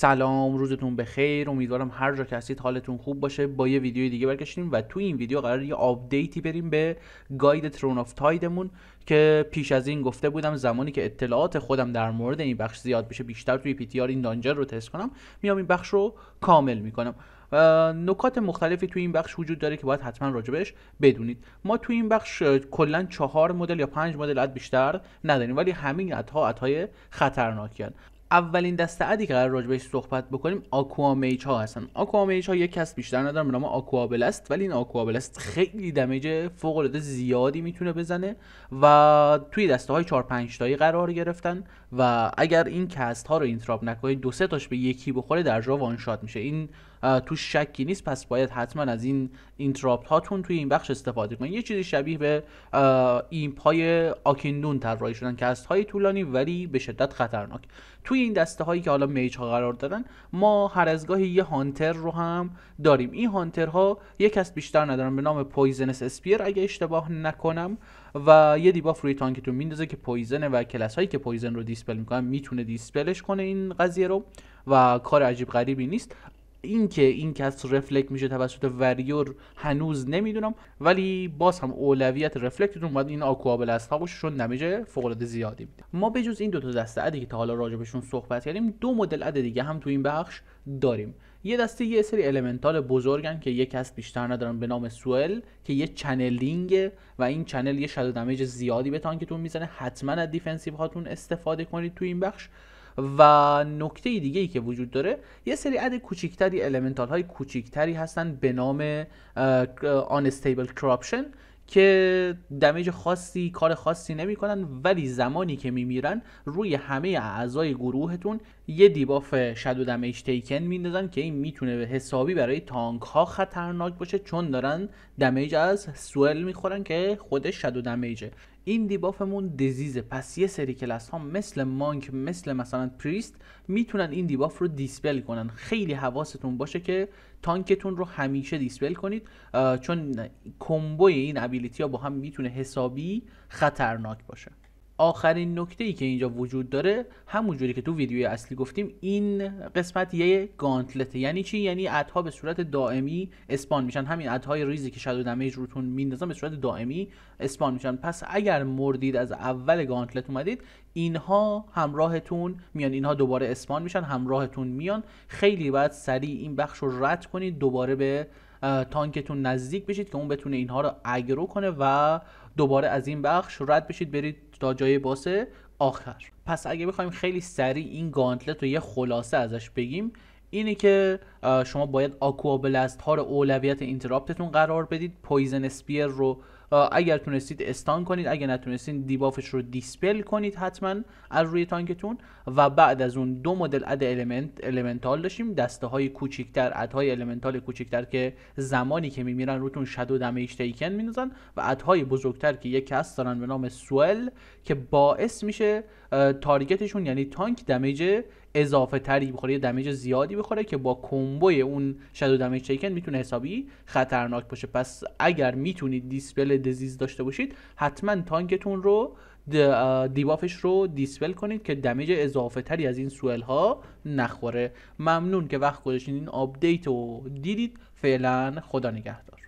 سلام روزتون بخیر امیدوارم هر جا که هستید حالتون خوب باشه با یه ویدیو دیگه برگشتیم و تو این ویدیو قرار یه آپدیتی بریم به گاید ترون آف تایدمون که پیش از این گفته بودم زمانی که اطلاعات خودم در مورد این بخش زیاد بشه بیشتر توی پی تی آر این دانجر رو تست کنم میام این بخش رو کامل میکنم نکات مختلفی توی این بخش وجود داره که باید حتما راجبش بدونید ما توی این بخش کلا چهار مدل یا پنج مدل بیشتر نداریم ولی همین ادها خطرناکی خطرناکیان اولین دسته عدی که قرار راجبش صحبت بکنیم آکوامیج ها هستن آکوامیج ها یک کس بیشتر ندارم به نام آکوابل است ولی این آکوابل است خیلی دمیج فوق العاده زیادی میتونه بزنه و توی دسته های 4 5 تایی قرار گرفتن و اگر این کست ها رو اینتراب نکنید دو سه تاش به یکی بخوره در جا وان شات میشه این تو شکی نیست پس باید حتما از این اینترابت هاتون توی این بخش استفاده کنید یه چیزی شبیه به این پای آکیندون طراحی شدن که از های طولانی ولی به شدت خطرناک توی این دسته هایی که حالا میج ها قرار دادن ما هر از گاهی یه هانتر رو هم داریم این ها یک کس بیشتر ندارن به نام پویزنس اسپیر اگه اشتباه نکنم و یه دیباف روی تانکتون میندازه که پویزنه و کلاس هایی که پویزن رو دیسپل میکنن میتونه دیسپلش کنه این قضیه رو و کار عجیب غریبی نیست اینکه این کس رفلکت میشه توسط وریور هنوز نمیدونم ولی باز هم اولویت رفلکتتون باید این آکوا بلستابوش چون نمیجه فوق العاده زیادی میده ما به جز این دو تا دسته عدی که تا حالا راجبشون صحبت کردیم دو مدل عد دیگه هم تو این بخش داریم یه دسته یه سری المنتال بزرگن که یک کس بیشتر ندارن به نام سوئل که یه چنلینگ و این چنل یه شادو دمیج زیادی به تانکتون میزنه حتما از دیفنسیو هاتون استفاده کنید تو این بخش و نکته دیگه ای که وجود داره یه سری عد کوچیکتری المنتال های کوچیکتری هستن به نام آنستیبل کراپشن که دمیج خاصی کار خاصی نمیکنن ولی زمانی که میمیرن روی همه اعضای گروهتون یه دیباف و دمیج تیکن میندازن که این میتونه به حسابی برای تانک ها خطرناک باشه چون دارن دمیج از سوئل میخورن که خودش شادو دمیجه این دیبافمون دزیزه پس یه سری کلاس ها مثل مانک مثل مثلا پریست میتونن این دیباف رو دیسپل کنن خیلی حواستون باشه که تانکتون رو همیشه دیسپل کنید چون کمبوی این ابیلیتی ها با هم میتونه حسابی خطرناک باشه آخرین نکته ای که اینجا وجود داره همونجوری که تو ویدیوی اصلی گفتیم این قسمت یه گانتلته یعنی چی یعنی ادها به صورت دائمی اسپان میشن همین ادهای ریزی که شادو دمیج روتون میندازن به صورت دائمی اسپان میشن پس اگر مردید از اول گانتلت اومدید اینها همراهتون میان اینها دوباره اسپان میشن همراهتون میان خیلی باید سریع این بخش رو رد کنید دوباره به تانکتون نزدیک بشید که اون بتونه اینها رو اگرو کنه و دوباره از این بخش رد بشید برید تا جای باس آخر پس اگه بخوایم خیلی سریع این گانتلت رو یه خلاصه ازش بگیم اینه که شما باید آکوا هار ها رو اولویت اینتراپتتون قرار بدید پویزن اسپیر رو اگر تونستید استان کنید اگر نتونستید دیبافش رو دیسپل کنید حتما از روی تانکتون و بعد از اون دو مدل اد المنت المنتال داشتیم دسته های کوچیکتر های المنتال کوچیکتر که زمانی که میمیرن روتون شادو دمیج تیکن مینوزن و های بزرگتر که یک کس دارن به نام سوئل که باعث میشه تارگتشون یعنی تانک دمیج اضافه تری بخوره یه دمیج زیادی بخوره که با کمبوی اون و دمیج تیکن میتونه حسابی خطرناک باشه پس اگر میتونید دیسپل دزیز داشته باشید حتما تانکتون رو دیبافش رو دیسپل کنید که دمیج اضافه تری از این سوئل ها نخوره ممنون که وقت گذاشتین این آپدیت رو دیدید فعلا خدا نگهدار